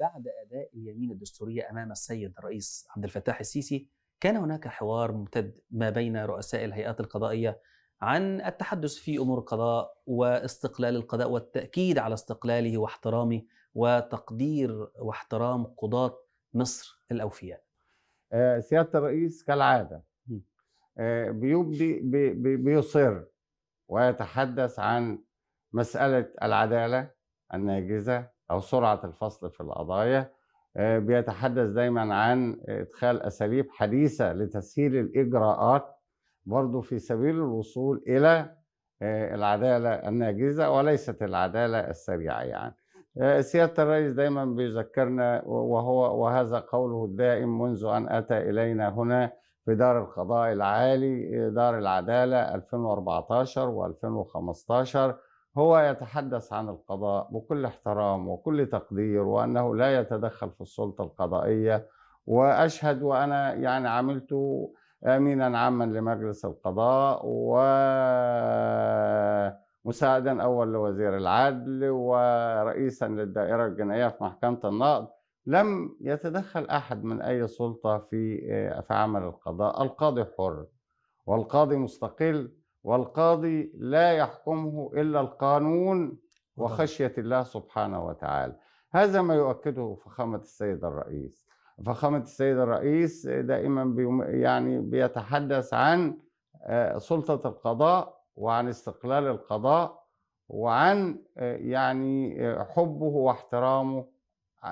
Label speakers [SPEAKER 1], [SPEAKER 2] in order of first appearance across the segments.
[SPEAKER 1] بعد اداء اليمين الدستوريه امام السيد الرئيس عبد الفتاح السيسي كان هناك حوار ممتد ما بين رؤساء الهيئات القضائيه عن التحدث في امور القضاء واستقلال القضاء والتاكيد على استقلاله واحترامه وتقدير واحترام قضاه مصر الاوفياء. آه، سياده الرئيس كالعاده آه، بيبدي بيصر ويتحدث عن مساله العداله الناجزه أو سرعة الفصل في القضايا آه، بيتحدث دايما عن إدخال أساليب حديثة لتسهيل الإجراءات برضه في سبيل الوصول إلى آه، العدالة الناجزة وليست العدالة السريعة يعني آه، سيادة الرئيس دايما بيذكرنا وهو وهذا قوله الدائم منذ أن أتى إلينا هنا في دار القضاء العالي دار العدالة 2014 و2015 هو يتحدث عن القضاء بكل احترام وكل تقدير وأنه لا يتدخل في السلطة القضائية وأشهد وأنا يعني عملت امينا عاما لمجلس القضاء ومساعدا اول لوزير العدل ورئيسا للدائره الجنائيه في محكمه النقد لم يتدخل احد من اي سلطه في آه، في عمل القضاء القاضي حر والقاضي مستقل والقاضي لا يحكمه إلا القانون وخشية الله سبحانه وتعالى هذا ما يؤكده فخامة السيد الرئيس فخامة السيد الرئيس دائما يعني بيتحدث عن آه، سلطة القضاء وعن استقلال القضاء وعن آه، يعني آه، حبه واحترامه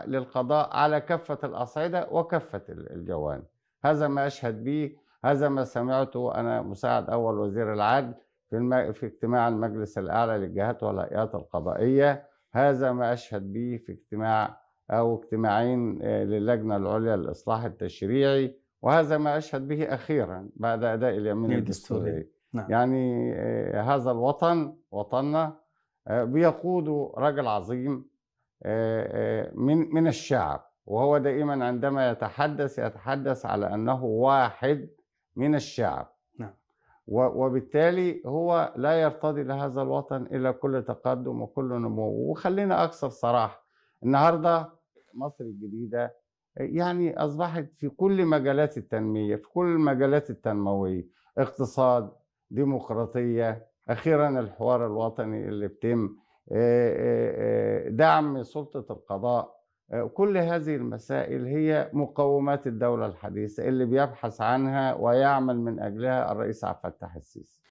[SPEAKER 1] للقضاء على كافة الأصعدة وكافة الجوانب هذا ما أشهد به هذا ما سمعته أنا مساعد أول وزير العدل في, الم... في اجتماع المجلس الأعلى للجهات والهيئات القضائية هذا ما أشهد به في اجتماع أو اجتماعين آه، للجنة العليا للإصلاح التشريعي وهذا ما أشهد به أخيرا بعد أداء اليمين الدستوري نعم. يعني آه، هذا الوطن وطننا آه، بيقوده رجل عظيم من من الشعب وهو دائما عندما يتحدث يتحدث على انه واحد من الشعب نعم. وبالتالي هو لا يرتضي لهذا الوطن إلا كل تقدم وكل نمو وخلينا أكثر صراحة النهاردة مصر الجديدة يعني أصبحت في كل مجالات التنمية في كل المجالات التنموية اقتصاد ديمقراطية أخيرا الحوار الوطني اللي بتم دعم سلطة القضاء آه، كل هذه المسائل هي مقومات الدولة الحديثة اللي بيبحث عنها ويعمل من أجلها الرئيس عبد الفتاح السيسي